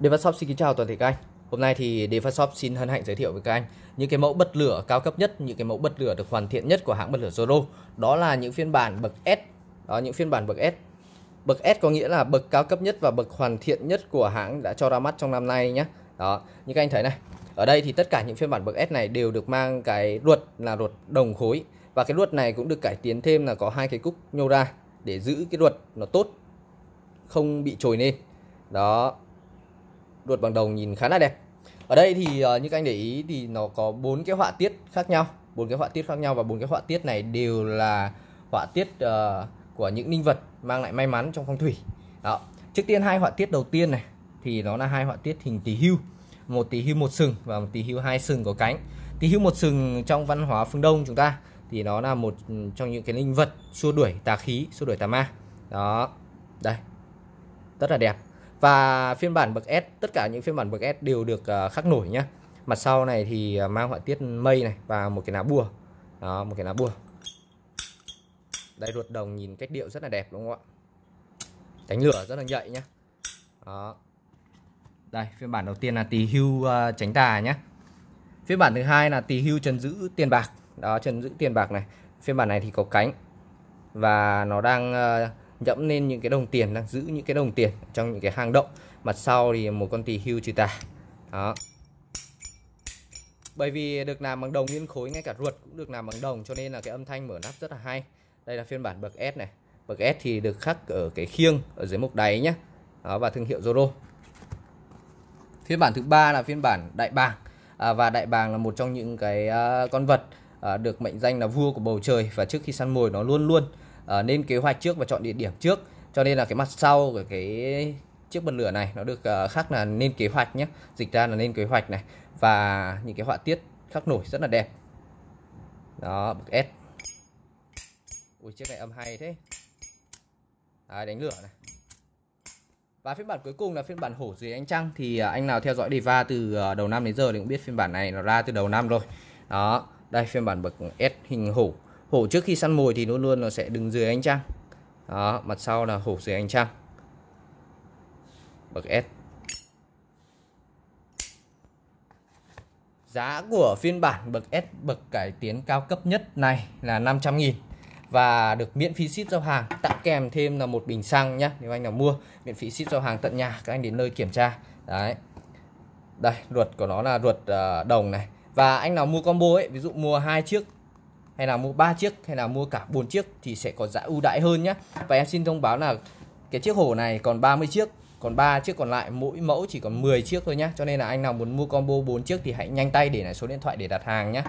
DevaShop xin kính chào toàn thể các anh. Hôm nay thì DevaShop xin hân hạnh giới thiệu với các anh những cái mẫu bật lửa cao cấp nhất, những cái mẫu bật lửa được hoàn thiện nhất của hãng bật lửa Zoro. Đó là những phiên bản bậc S. Đó những phiên bản bậc S. Bậc S có nghĩa là bậc cao cấp nhất và bậc hoàn thiện nhất của hãng đã cho ra mắt trong năm nay nhé. Đó, như các anh thấy này. Ở đây thì tất cả những phiên bản bậc S này đều được mang cái ruột là ruột đồng khối và cái ruột này cũng được cải tiến thêm là có hai cái cúc nhô ra để giữ cái ruột nó tốt không bị trồi lên. Đó, luật bằng đồng nhìn khá là đẹp ở đây thì uh, như các anh để ý thì nó có bốn cái họa tiết khác nhau bốn cái họa tiết khác nhau và bốn cái họa tiết này đều là họa tiết uh, của những linh vật mang lại may mắn trong phong thủy đó trước tiên hai họa tiết đầu tiên này thì nó là hai họa tiết hình tỷ hưu một tỷ hưu một sừng và một tỷ hưu hai sừng có cánh tỷ hưu một sừng trong văn hóa phương đông chúng ta thì nó là một trong những cái linh vật xua đuổi tà khí xua đuổi tà ma đó đây rất là đẹp và phiên bản bậc S tất cả những phiên bản bậc S đều được ờ, khắc nổi nhá mặt sau này thì ờ, mang họa tiết mây này và một cái lá bùa đó một cái lá bùa đây ruột đồng nhìn cách điệu rất là đẹp đúng không ạ đánh lửa rất là nhạy nhá đó đây phiên bản đầu tiên là tỳ hưu uh, tránh tà nhá phiên bản thứ hai là tỳ hưu trần giữ tiền bạc đó trần giữ tiền bạc này phiên bản này thì có cánh và nó đang uh, dẫm lên những cái đồng tiền đang giữ những cái đồng tiền trong những cái hang động mặt sau thì một con tỳ hưu trừ tà đó bởi vì được làm bằng đồng nguyên khối ngay cả ruột cũng được làm bằng đồng cho nên là cái âm thanh mở nắp rất là hay đây là phiên bản bậc S này bậc S thì được khắc ở cái khiêng ở dưới mộc đáy nhá đó và thương hiệu Zoro phiên bản thứ ba là phiên bản đại bàng à, và đại bàng là một trong những cái uh, con vật uh, được mệnh danh là vua của bầu trời và trước khi săn mồi nó luôn luôn à, ờ, lên kế hoạch trước và chọn địa điểm trước cho nên là cái mặt sau của cái chiếc bật lửa này nó được uh, khác là nên kế hoạch nhé dịch ra là nên kế hoạch này và những cái họa tiết khắc nổi rất là đẹp đó bậc S ui chiếc này âm hay thế Đấy, đánh lửa này và phiên bản cuối cùng là phiên bản hổ dưới ánh trăng thì ờ, anh nào theo dõi Diva từ đầu năm đến giờ thì cũng biết phiên bản này nó ra từ đầu năm rồi. Đó, đây phiên bản bậc S hình hổ hổ trước khi săn mồi thì luôn luôn nó sẽ đứng dưới ánh trăng đó mặt sau là hổ dưới ánh trăng bậc S Giá của phiên bản bậc S bậc cải tiến cao cấp nhất này là 500.000 và được miễn phí ship giao hàng tặng kèm thêm là một bình xăng nhé nếu anh nào mua miễn phí ship giao hàng tận nhà các anh đến nơi kiểm tra đấy đây ruột của nó là ruột ờ, đồng này và anh nào mua combo ấy ví dụ mua hai chiếc hay là mua 3 chiếc hay là mua cả 4 chiếc thì sẽ có giá ưu đãi hơn nhé và em xin thông báo là cái chiếc hổ này còn 30 chiếc còn 3 chiếc còn lại mỗi mẫu chỉ còn 10 chiếc thôi nhé cho nên là anh nào muốn mua combo 4 chiếc thì hãy nhanh tay để lại số điện thoại để đặt hàng nhé